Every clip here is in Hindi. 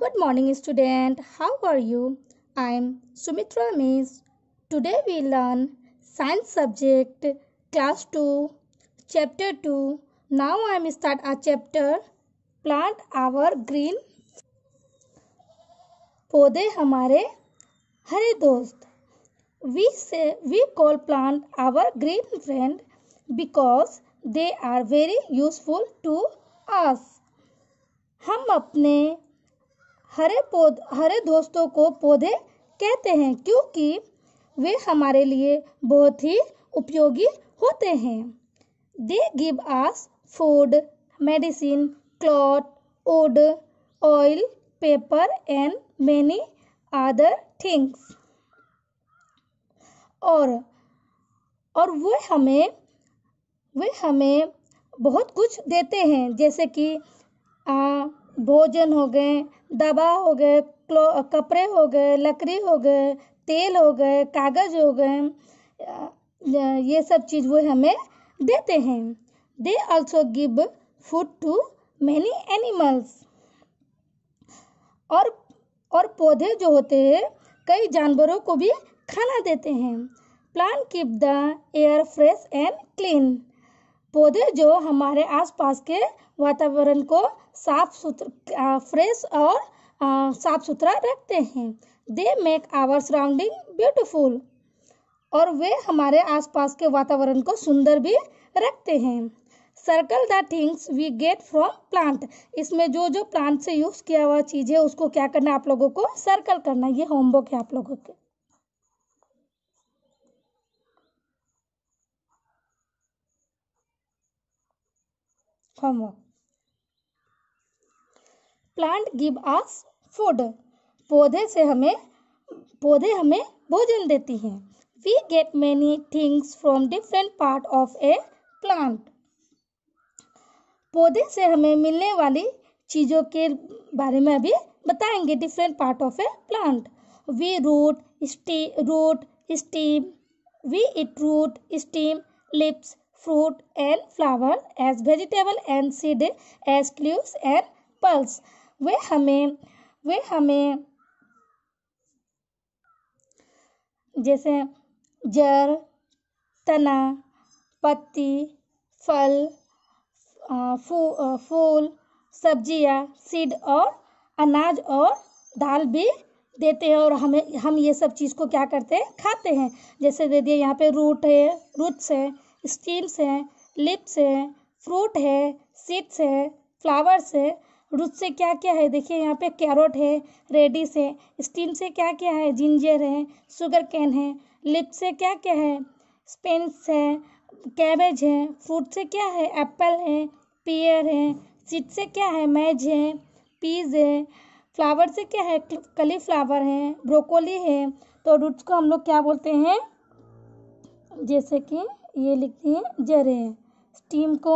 Good morning student. How are you? I'm Sumitra Miss. Today we learn science subject class 2 chapter 2. Now I'm start a chapter plant our green पौधे हमारे हरे दोस्त we say we call plant our green friend because they are very useful to us हम अपने हरे पौध हरे दोस्तों को पौधे कहते हैं क्योंकि वे हमारे लिए बहुत ही उपयोगी होते हैं they give us food medicine cloth wood oil paper and many other things और और वे हमें वे हमें बहुत कुछ देते हैं जैसे कि भोजन हो गए दबा हो गए कपड़े हो गए लकड़ी हो गए तेल हो गए कागज हो गए ये सब चीज़ वो हमें देते हैं they also give food to many animals और और पौधे जो होते हैं कई जानवरों को भी खाना देते हैं plant keep the air fresh and clean पौधे जो हमारे आसपास के वातावरण को साफ सुथरा फ्रेश और साफ सुथरा रखते हैं they make our surrounding beautiful और वे हमारे आसपास के वातावरण को सुंदर भी रखते हैं circle the things we get from plant इसमें जो जो प्लांट से यूज़ किया हुआ चीज़ है उसको क्या करना है आप लोगों को सर्कल करना ये होमवर्क है आप लोगों के homework. Plant give us food पौधे से हमें पौधे हमें भोजन देती हैं we get many things from different part of a plant पौधे से हमें मिलने वाली चीज़ों के बारे में अभी बताएंगे different part of a plant we root स्टी root stem we eat root stem leaves fruit and flower as vegetable and seed as clues and pulse वे हमें वे हमें जैसे जर तना पत्ती फल फू, फूल सब्जियाँ सीड और अनाज और दाल भी देते हैं और हमें हम ये सब चीज़ को क्या करते हैं खाते हैं जैसे दे दिए यहाँ पे रूट है रूट्स है स्टीम्स हैं लिप्स हैं फ्रूट है सीड्स है फ्लावर्स है रूट से क्या क्या है देखिए यहाँ पे कैरोट है रेडिस है स्टील से क्या क्या है जिंजर है शुगर कैन है लिप से क्या क्या है स्पेंस है कैबेज है फ्रूट से क्या है एप्पल है पियर है सीड से क्या है मैज है पीज है फ्लावर से क्या है कली फ्लावर है ब्रोकोली है तो रूट्स को हम लोग क्या बोलते हैं जैसे कि ये लिखते हैं जरे स्टीम को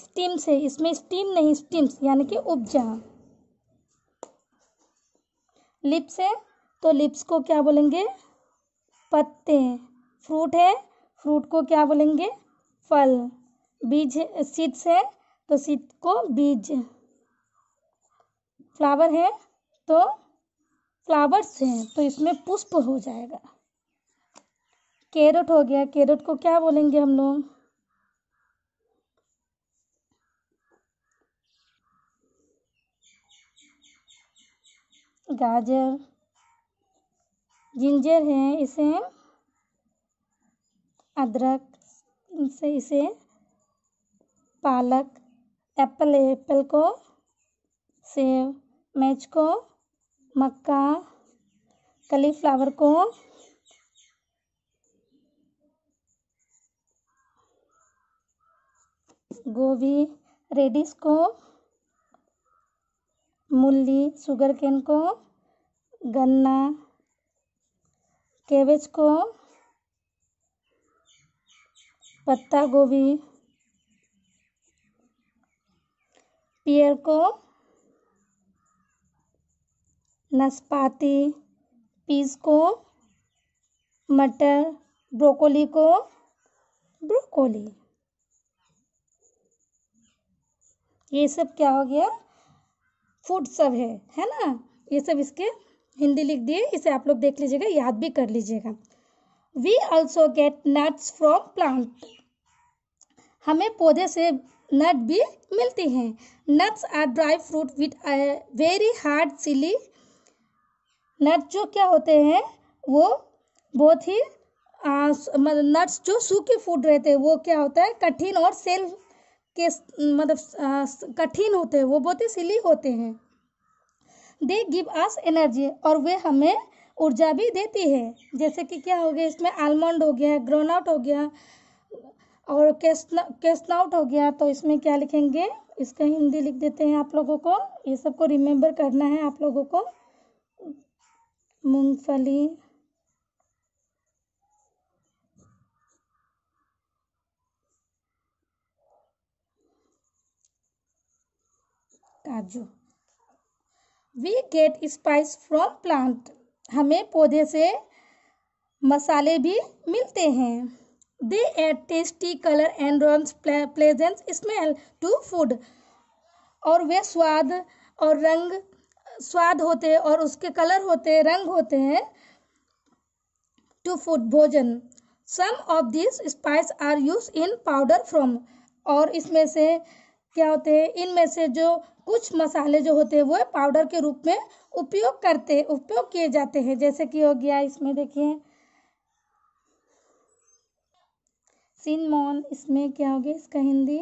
स्टीम से इसमें स्टीम नहीं स्टीम्स यानी कि उपजा लिप्स है तो लिप्स को क्या बोलेंगे पत्ते फ्रूट है फ्रूट को क्या बोलेंगे फल बीज सीड्स है तो सीड को बीज फ्लावर है तो फ्लावर्स हैं तो इसमें पुष्प हो जाएगा कैरेट हो गया कैरेट को क्या बोलेंगे हम लोग गाजर जिंजर है इसे अदरक इनसे इसे पालक एप्पल एप्पल को सेब मैच को मक्का कलीफ्लावर को गोभी रेडिस को मूली शुगर केन को गन्ना केवेज को पत्ता गोभी पियर को नाशपाती पीस को मटर ब्रोकोली को ब्रोकोली ये सब क्या हो गया फूड सब है है ना ये सब इसके हिंदी लिख दिए इसे आप लोग देख लीजिएगा याद भी कर लीजिएगा we also get nuts from plant हमें पौधे से नट भी मिलते हैं nuts are dry fruit with very hard shell nut जो क्या होते हैं वो बहुत ही नट्स मतलब जो सूखे फूड रहते हैं वो क्या होता है कठिन और सेल के मतलब कठिन होते हैं वो बहुत ही सिली होते हैं दे गिव आस एनर्जी और वे हमें ऊर्जा भी देती है जैसे कि क्या हो गया इसमें आलमंड हो गया ग्रोन आउट हो गया और केस्टनाउट हो गया तो इसमें क्या लिखेंगे इसका हिंदी लिख देते हैं आप लोगों को ये सबको रिमेंबर करना है आप लोगों को मूंगफली काजू we get spice from plant हमें पौधे से मसाले भी मिलते हैं they add tasty colour and pleasant smell to food और वे स्वाद और रंग स्वाद होते हैं और उसके कलर होते हैं रंग होते हैं टू फूड भोजन some of this spice are use in powder from और इसमें से क्या होते हैं इनमें से जो कुछ मसाले जो होते हैं वो पाउडर के रूप में उपयोग करते उपयोग किए जाते हैं जैसे कि हो गया इसमें देखिए सिनमोन इसमें क्या हो गया इसका हिंदी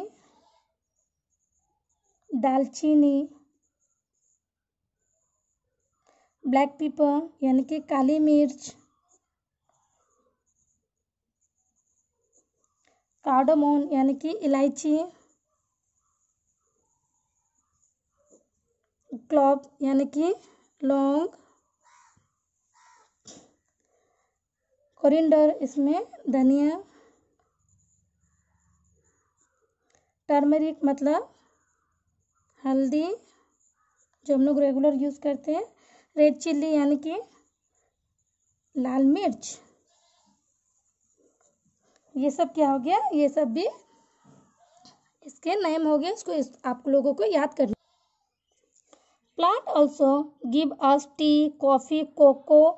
दालचीनी ब्लैक पीपर यानी कि काली मिर्च कार्डोमोन यानी कि इलायची क्लॉप यानी कि लॉन्ग कोरिंडर इसमें धनिया टर्मेरिक मतलब हल्दी जो हम लोग रेगुलर यूज़ करते हैं रेड चिल्ली यानी कि लाल मिर्च ये सब क्या हो गया ये सब भी इसके नेम हो गए इसको इस, आप लोगों को याद करना Plant also give us tea, coffee, cocoa,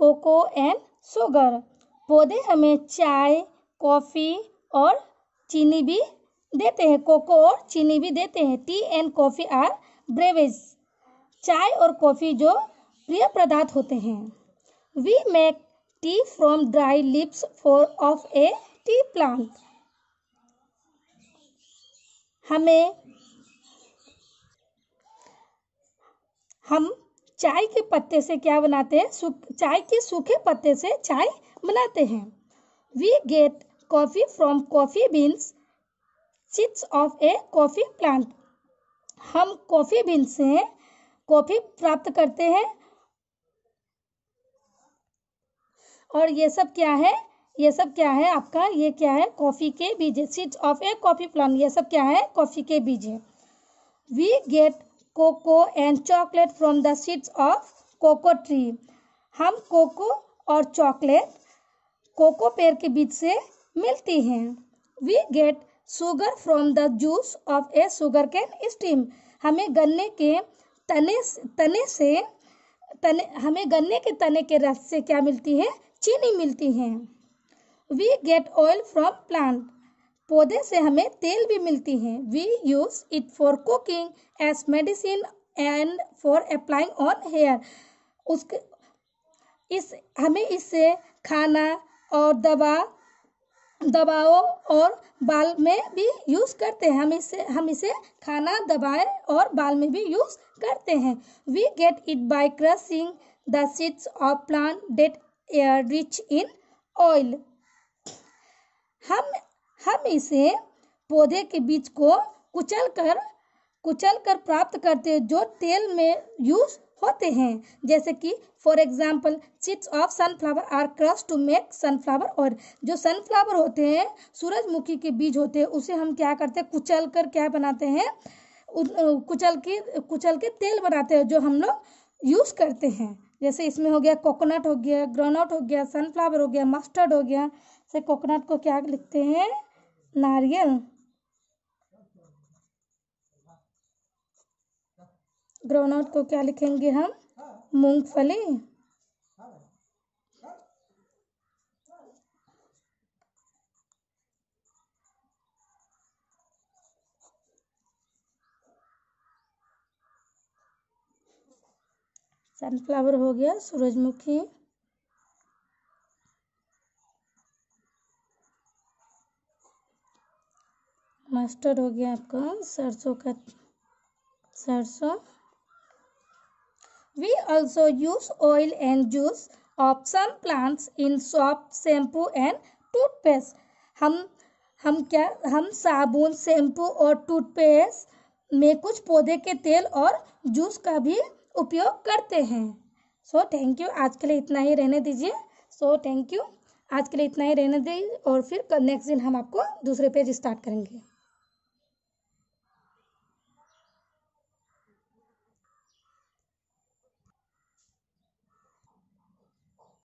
cocoa and sugar. पौधे हमें चाय कॉफ़ी और चीनी भी देते हैं कोको और चीनी भी देते हैं tea and coffee are beverage चाय और कॉफ़ी जो प्रिय पदार्थ होते हैं we make tea from dry leaves for of a tea plant हमें हम चाय के पत्ते से क्या बनाते हैं चाय के सूखे पत्ते से चाय बनाते हैं we get coffee from coffee beans seeds of a coffee plant हम कॉफ़ी बीन्स से कॉफ़ी प्राप्त करते हैं और ये सब क्या है ये सब क्या है आपका ये क्या है कॉफ़ी के बीज seeds of a coffee plant ये सब क्या है कॉफ़ी के बीजे we get cocoa and chocolate from the seeds of cocoa tree हम कोको और चॉकलेट कोको पेड़ के बीच से मिलती हैं we get sugar from the juice of a sugar cane stem हमें गन्ने के तने तने से तने हमें गन्ने के तने के रस से क्या मिलती है चीनी मिलती है we get oil from plant पौधे से हमें तेल भी मिलती है we use it for cooking as medicine and for applying on hair उसके इस हमें इससे खाना और दवा दवाओं और बाल में भी यूज़ करते हैं हम इसे हम इसे खाना दवाएं और बाल में भी यूज़ करते हैं we get it by crushing the seeds of plant that are rich in oil हम हम इसे पौधे के बीज को कुचल कर कुचल कर प्राप्त करते हैं जो तेल में यूज होते हैं जैसे कि for example seeds of sunflower are crush to make sunflower और जो सनफ्लावर होते हैं सूरजमुखी के बीज होते हैं उसे हम क्या करते हैं कुचल कर क्या बनाते हैं कुचल के कुचल के तेल बनाते हैं जो हम लोग यूज़ करते हैं जैसे इसमें हो गया कोकोनट हो गया ग्रोनट हो गया सनफ्लावर हो गया मस्टर्ड हो गया जैसे कोकोनट को क्या लिखते हैं नारियल ग्राउंडनट को क्या लिखेंगे हम मूंगफली सनफ्लावर हो गया सूरजमुखी मस्टर्ड हो गया आपका सरसों का सरसों we also use oil and juice of some plants in soap shampoo and toothpaste हम हम क्या हम साबुन शैम्पू और टूथपेस्ट में कुछ पौधे के तेल और जूस का भी उपयोग करते हैं सो थैंक यू आज के लिए इतना ही रहने दीजिए सो थैंक यू आज के लिए इतना ही रहने दीजिए और फिर नेक्स्ट दिन हम आपको दूसरे पेज स्टार्ट करेंगे